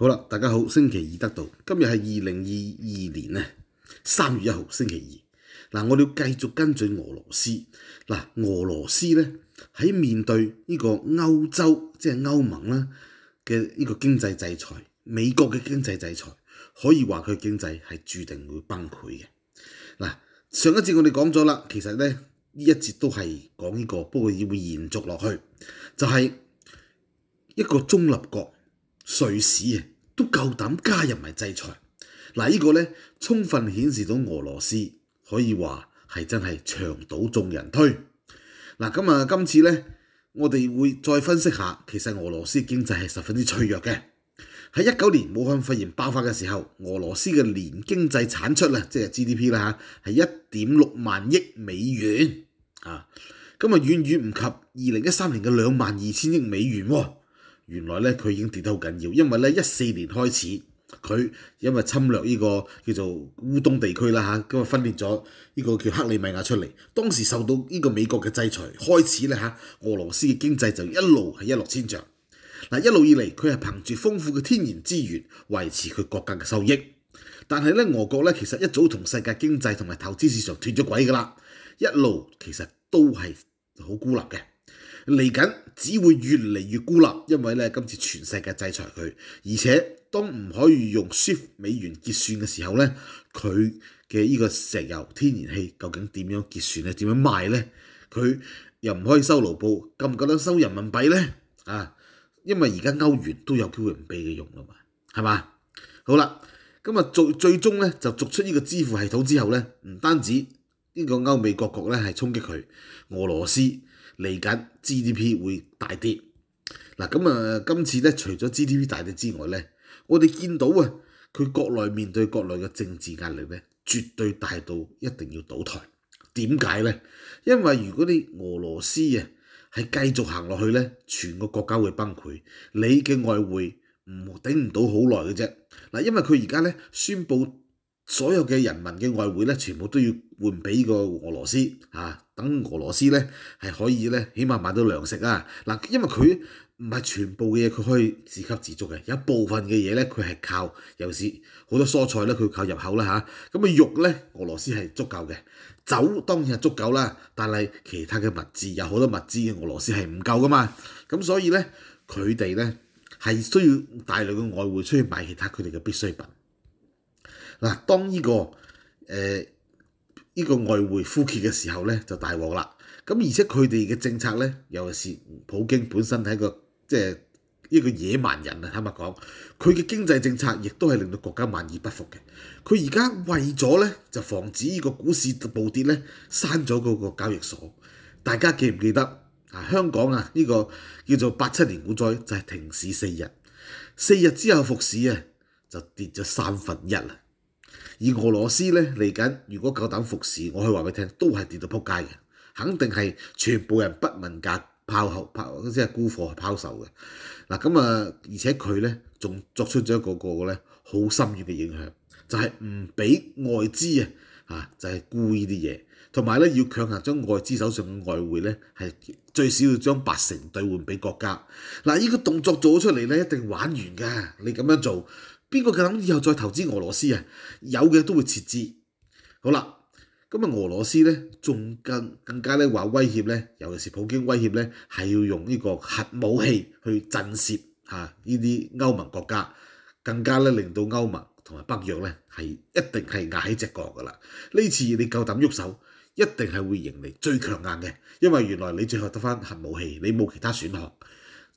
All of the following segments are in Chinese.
好啦，大家好，星期二得到，今日系二零二二年呢三月一号星期二。嗱，我哋要继续跟进俄罗斯。嗱，俄罗斯咧喺面对呢个欧洲，即系欧盟啦嘅呢个经济制裁，美国嘅经济制裁，可以话佢经济系注定会崩溃嘅。嗱，上一节我哋讲咗啦，其实咧呢一节都系讲呢个，不过要延续落去，就系一个中立国。瑞士啊，都夠膽加入埋制裁。嗱，呢個咧，充分顯示到俄羅斯可以話係真係長島眾人推。嗱，咁啊，今次咧，我哋會再分析下，其實俄羅斯經濟係十分之脆弱嘅。喺一九年武漢肺炎爆發嘅時候，俄羅斯嘅年經濟產出咧，即係 GDP 啦係一點六萬億美元啊，咁啊遠遠唔及二零一三年嘅兩萬二千億美元喎。原來咧，佢已經跌得好緊要，因為咧一四年開始，佢因為侵略呢個叫做烏東地區啦嚇，咁啊分裂咗呢個叫克里米亞出嚟。當時受到呢個美國嘅制裁，開始咧嚇，俄羅斯嘅經濟就一路係一落千丈。嗱，一路以嚟佢係憑住豐富嘅天然資源維持佢國家嘅收益，但係咧俄國咧其實一早同世界經濟同埋投資市場斷咗軌㗎啦，一路其實都係好孤立嘅。嚟紧只会越嚟越孤立，因为咧今次全世界制裁佢，而且当唔可以用 s i f t 美元结算嘅时候咧，佢嘅呢个石油天然气究竟点样结算咧？点样卖咧？佢又唔可以收卢布，夠唔够得收人民币咧？啊，因为而家欧元都有机会唔俾佢用啊嘛，系嘛？好啦，咁啊最最终咧就逐出呢个支付系统之后咧，唔单止呢个欧美各国咧系冲击佢，俄罗斯。嚟緊 GDP 會大跌，嗱咁啊，今次咧除咗 GDP 大跌之外咧，我哋見到啊，佢國內面對國內嘅政治壓力咧，絕對大到一定要倒台。點解咧？因為如果你俄羅斯啊係繼續行落去咧，全個國家會崩潰，你嘅外匯唔頂唔到好耐嘅啫。嗱，因為佢而家咧宣布所有嘅人民嘅外匯咧，全部都要換俾個俄羅斯等俄羅斯咧係可以咧，起碼買到糧食啊！嗱，因為佢唔係全部嘅嘢，佢可以自給自足嘅，有部分嘅嘢咧，佢係靠尤是好多蔬菜咧，佢靠入口啦嚇。咁啊肉咧，俄羅斯係足夠嘅，酒當然係足夠啦。但係其他嘅物資有好多物資嘅俄羅斯係唔夠噶嘛。咁所以咧，佢哋咧係需要大量嘅外匯出去買其他佢哋嘅必需品。嗱，當呢個誒。呢個外匯枯竭嘅時候咧，就大禍啦。咁而且佢哋嘅政策咧，尤其是普京本身係一個即係一個野蠻人啊，坦白講，佢嘅經濟政策亦都係令到國家萬而不服嘅。佢而家為咗咧就防止呢個股市暴跌咧，刪咗嗰個交易所。大家記唔記得啊？香港啊，呢個叫做八七年股災就係停市四日，四日之後復市啊，就跌咗三分一啦。而俄羅斯咧嚟緊，如果夠膽服侍，我可以話俾你聽，都係跌到撲街嘅，肯定係全部人不問價拋後拋，即係沽貨拋售嘅。嗱咁啊，而且佢咧仲作出咗一個個咧好深遠嘅影響，就係唔俾外資啊，啊就係沽呢啲嘢，同埋咧要強行將外資手上嘅外匯咧係最少要將八成兑換俾國家。嗱呢個動作做咗出嚟咧，一定玩完㗎。你咁樣做。邊個夠膽以後再投資俄羅斯啊？有嘅都會撤資。好啦，咁啊，俄羅斯咧仲更更加咧話威脅咧，尤其是普京威脅咧，係要用呢個核武器去震嚇呢啲歐盟國家，更加咧令到歐盟同埋北約咧係一定係壓喺只角噶啦。呢次你夠膽喐手，一定係會迎嚟最強硬嘅，因為原來你最後得翻核武器，你冇其他選項。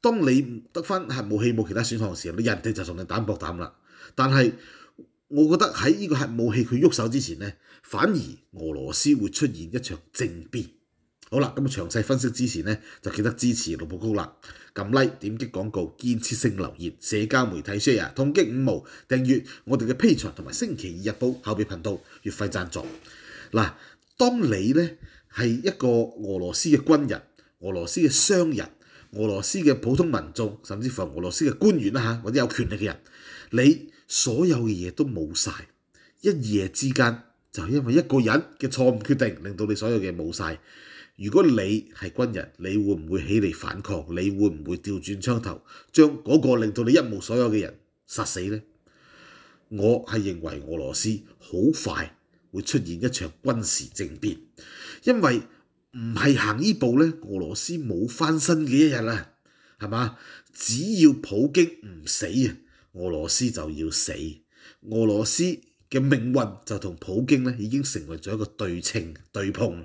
當你得翻係武器冇其他選項時，你人哋就同你膽搏膽啦。但係我覺得喺呢個核武器佢喐手之前咧，反而俄羅斯會出現一場政變。好啦，咁詳細分析之前咧，就記得支持盧布高啦，撳 Like、點擊廣告、建設性留言、社交媒體 share、統擊五毛、訂閱我哋嘅披場同埋星期二日報後備頻道月費贊助。嗱，當你咧係一個俄羅斯嘅軍人、俄羅斯嘅商人。俄羅斯嘅普通民眾，甚至乎俄羅斯嘅官員啦嚇，或者有權力嘅人，你所有嘅嘢都冇曬，一夜之間就因為一個人嘅錯誤決定，令到你所有嘅冇曬。如果你係軍人，你會唔會起嚟反抗？你會唔會掉轉槍頭，將嗰個令到你一無所有嘅人殺死呢？我係認為俄羅斯好快會出現一場軍事政變，因為。唔係行呢步咧，俄羅斯冇翻身嘅一日啦，係嘛？只要普京唔死啊，俄羅斯就要死。俄羅斯嘅命運就同普京咧已經成為咗一個對稱對碰。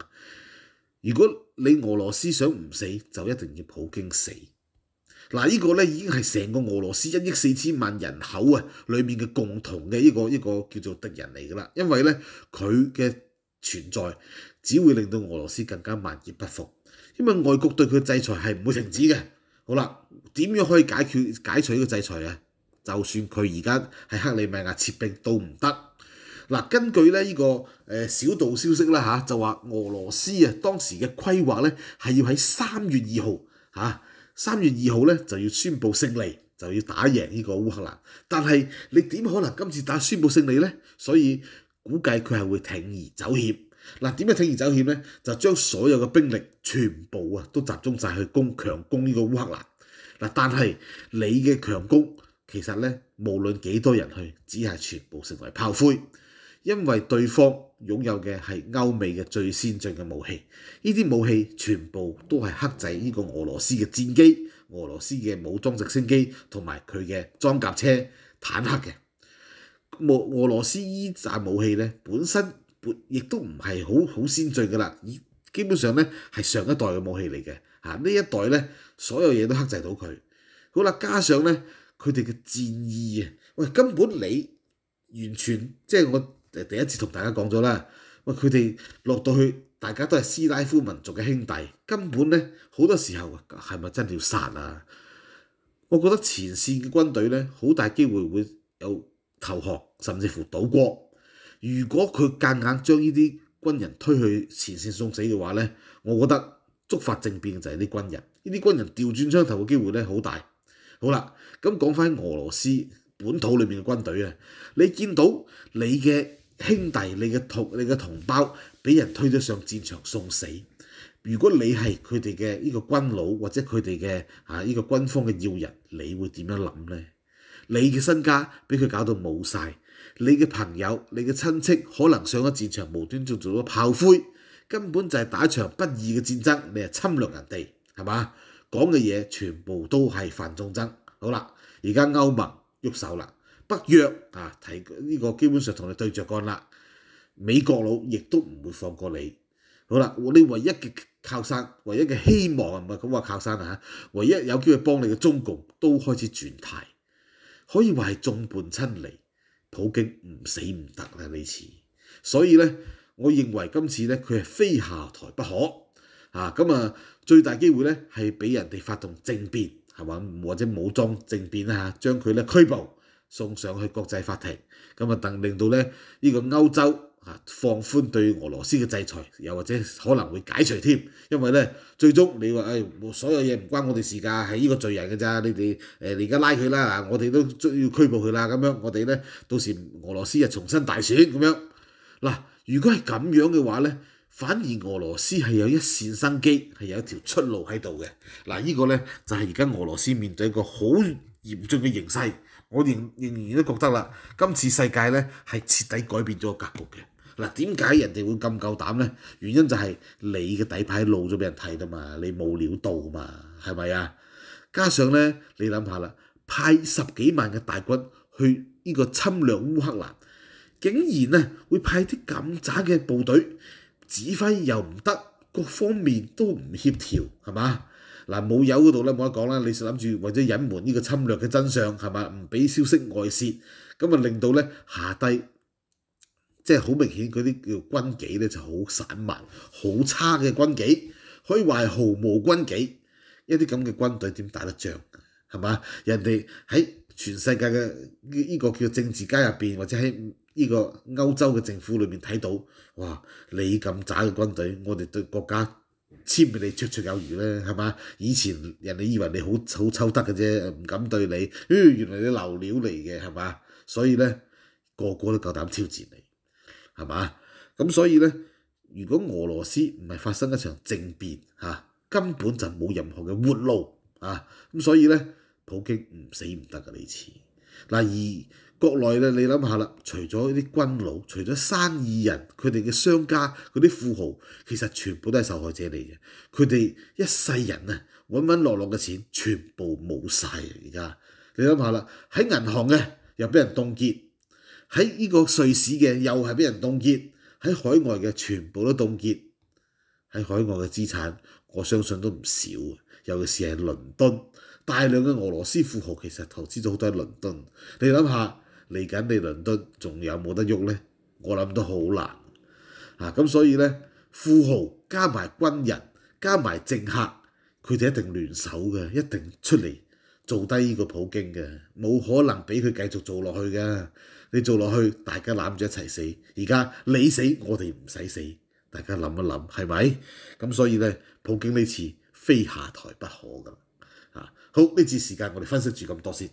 如果你俄羅斯想唔死，就一定要普京死。嗱，呢個咧已經係成個俄羅斯一億四千萬人口啊，裏面嘅共同嘅一個一個叫做敵人嚟噶啦，因為咧佢嘅。存在只會令到俄羅斯更加萬劫不復，因為外國對佢制裁係唔會停止嘅。好啦，點樣可以解決解除呢個制裁啊？就算佢而家喺克里米亞撤兵都唔得。嗱，根據咧呢個誒小道消息啦嚇，就話俄羅斯啊當時嘅規劃咧係要喺三月二號嚇，三月二號咧就要宣佈勝利，就要打贏呢個烏克蘭。但係你點可能今次打宣佈勝利咧？所以估計佢係會挺而走險。嗱，點樣挺而走險呢？就將所有嘅兵力全部啊都集中晒去攻強攻呢個烏克蘭。嗱，但係你嘅強攻其實呢，無論幾多人去，只係全部成為炮灰，因為對方擁有嘅係歐美嘅最先進嘅武器。呢啲武器全部都係克制呢個俄羅斯嘅戰機、俄羅斯嘅武裝直升機同埋佢嘅裝甲車、坦克嘅。俄俄羅斯依扎武器咧，本身本亦都唔係好好先進噶啦，而基本上咧係上一代嘅武器嚟嘅。嚇呢一代咧，所有嘢都克制到佢。好啦，加上咧佢哋嘅戰意啊，喂根本你完全即係我第一次同大家講咗啦。喂佢哋落到去，大家都係斯拉夫民族嘅兄弟，根本咧好多時候係咪真要殺啊？我覺得前線嘅軍隊咧，好大機會會有。投降，甚至乎倒戈，如果佢夾硬將呢啲軍人推去前線送死嘅話咧，我覺得觸發政變嘅就係啲軍人，呢啲軍人調轉槍頭嘅機會咧好大。好啦，咁講翻俄羅斯本土裏面嘅軍隊啊，你見到你嘅兄弟、你嘅同、你嘅同胞俾人推咗上戰場送死，如果你係佢哋嘅呢個軍佬或者佢哋嘅啊呢個軍方嘅要人，你會點樣諗咧？你嘅身家俾佢搞到冇晒，你嘅朋友、你嘅親戚可能上咗戰場無端端做咗炮灰，根本就係打一場不義嘅戰爭，你係侵略人哋，係嘛？講嘅嘢全部都係犯眾憎。好啦，而家歐盟喐手啦，北約啊提呢個基本上同你對着幹啦，美國佬亦都唔會放過你。好啦，你唯一嘅靠山、唯一嘅希望唔係咁話靠山啦唯一有機會幫你嘅中共都開始轉態。可以話係眾叛親離，普京唔死唔得啦呢次，所以咧，我認為今次咧佢係非下台不可啊！咁啊，最大機會咧係俾人哋發動政變系嘛，或者武裝政變啦，將佢咧拘捕，送上去國際法庭，咁啊，等令到咧呢個歐洲。啊！放寬對俄羅斯嘅制裁，又或者可能會解除添，因為咧，最終你話誒，所有嘢唔關我哋事㗎，係呢個罪人嘅咋，你哋誒，你而家拉佢啦，我哋都要拘捕佢啦，咁樣我哋咧，到時俄羅斯啊重新大選咁樣。嗱，如果係咁樣嘅話咧，反而俄羅斯係有一線生機，係有一條出路喺度嘅。嗱，呢個咧就係而家俄羅斯面對一個好嚴重嘅形勢。我仍仍然都覺得啦，今次世界咧係徹底改變咗格局嘅。嗱，點解人哋會咁夠膽呢？原因就係你嘅底牌露咗俾人睇㗎嘛，你冇料到嘛，係咪啊？加上呢，你諗下啦，派十幾萬嘅大軍去呢個侵略烏克蘭，竟然呢會派啲咁渣嘅部隊，指揮又唔得，各方面都唔協調，係嘛？嗱，冇友嗰度咧冇得講啦，你諗住為咗隱瞞呢個侵略嘅真相係嘛，唔俾消息外泄，咁啊令到呢下低。即係好明顯，嗰啲叫軍紀咧就好散漫、好差嘅軍紀，可以話係毫無軍紀。一啲咁嘅軍隊點打得仗係嘛？人哋喺全世界嘅呢個叫政治家入邊，或者喺呢個歐洲嘅政府裏面睇到，哇！你咁渣嘅軍隊，我哋對國家簽俾你绰绰有餘咧，係嘛？以前人哋以為你好好抽得嘅啫，唔敢對你。原來你流料嚟嘅係嘛？所以咧，個個都夠膽挑戰你。係嘛？咁所以咧，如果俄羅斯唔係發生一場政變嚇，根本就冇任何嘅活路啊！咁所以咧，普京唔死唔得嘅呢次。嗱，而國內咧，你諗下啦，除咗啲軍佬，除咗生意人，佢哋嘅商家嗰啲富豪，其實全部都係受害者嚟嘅。佢哋一世人啊，穩穩落落嘅錢全部冇晒。嚟㗎。你諗下啦，喺銀行嘅又俾人凍結。喺呢個瑞士嘅又係俾人凍結，喺海外嘅全部都凍結，喺海外嘅資產，我相信都唔少，尤其是係倫敦，大量嘅俄羅斯富豪其實投資咗好多喺倫敦，你諗下嚟緊你倫敦仲有冇得喐呢？我諗都好難啊！咁所以呢，富豪加埋軍人加埋政客，佢哋一定聯手嘅，一定出嚟。做低呢個普京嘅，冇可能俾佢繼續做落去嘅。你做落去，大家攬住一齊死。而家你死，我哋唔使死。大家諗一諗，係咪？咁所以咧，普京呢次非下台不可噶。啊，好呢次時間，我哋分析住咁多先。